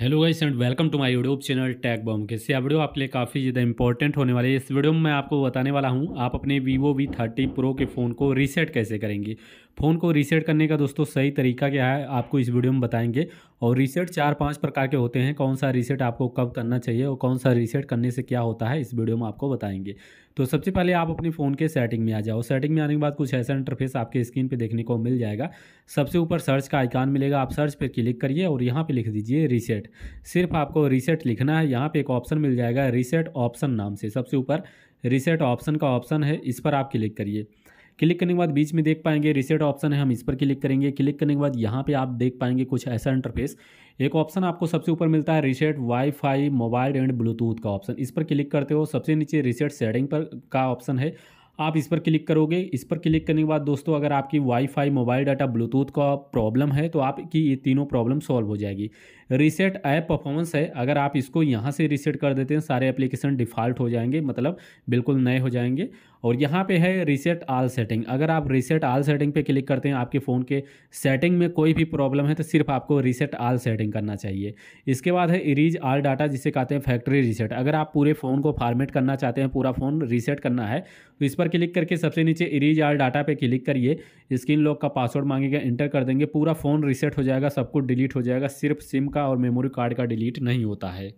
hello guys and welcome to my YouTube channel टैग बॉम के से वीडियो आपके लिए काफ़ी ज़्यादा इंपॉर्टेंट होने वाली है इस वीडियो में मैं आपको बताने वाला हूं आप अपने वीवो वी थर्टी प्रो के फ़ोन को रीसेट कैसे करेंगे फ़ोन को रीसेट करने का दोस्तों सही तरीका क्या है आपको इस वीडियो में बताएंगे और रीसेट चार पांच प्रकार के होते हैं कौन सा रीसेट आपको कब करना चाहिए और कौन सा रीसेट करने से क्या होता है इस वीडियो में आपको बताएंगे तो सबसे पहले आप अपने फ़ोन के सेटिंग में आ जाओ सेटिंग में आने के बाद कुछ ऐसा इंटरफेस आपके स्क्रीन पर देखने को मिल जाएगा सबसे ऊपर सर्च का आइकान मिलेगा आप सर्च पर क्लिक करिए और यहाँ पर लिख दीजिए रीसेट सिर्फ आपको रीसेट लिखना है यहाँ पर एक ऑप्शन मिल जाएगा रीसेट ऑप्शन नाम से सबसे ऊपर रीसेट ऑप्शन का ऑप्शन है इस पर आप क्लिक करिए क्लिक करने के बाद बीच में देख पाएंगे रिसेट ऑप्शन है हम इस पर क्लिक करेंगे क्लिक करने के बाद यहाँ पे आप देख पाएंगे कुछ ऐसा इंटरफेस एक ऑप्शन आपको सबसे ऊपर मिलता है reset WiFi mobile and Bluetooth का ऑप्शन इस पर क्लिक करते हो सबसे नीचे रिसेट सेटिंग पर का ऑप्शन है आप इस पर क्लिक करोगे इस पर क्लिक करने के बाद दोस्तों अगर आपकी वाईफाई मोबाइल डाटा ब्लूटूथ का प्रॉब्लम है तो आपकी ये तीनों प्रॉब्लम सॉल्व हो जाएगी रीसेट ऐप परफॉर्मेंस है अगर आप इसको यहाँ से रीसेट कर देते हैं सारे एप्लीकेशन डिफ़ॉल्ट हो जाएंगे मतलब बिल्कुल नए हो जाएंगे और यहाँ पे है रीसेट आल सेटिंग अगर आप रीसेट आल सेटिंग पे क्लिक करते हैं आपके फ़ोन के सेटिंग में कोई भी प्रॉब्लम है तो सिर्फ आपको रीसेट आल सेटिंग करना चाहिए इसके बाद है इरीज आल डाटा जिसे कहते हैं फैक्ट्री रीसेट अगर आप पूरे फ़ोन को फॉर्मेट करना चाहते हैं पूरा फ़ोन रीसेट करना है तो इस पर पर क्लिक करके सबसे नीचे इरीज आर डाटा पे क्लिक करिए स्क्रीन लॉक का पासवर्ड मांगेगा इंटर कर देंगे पूरा फ़ोन रिसेट हो जाएगा सब कुछ डिलीट हो जाएगा सिर्फ सिम का और मेमोरी कार्ड का डिलीट नहीं होता है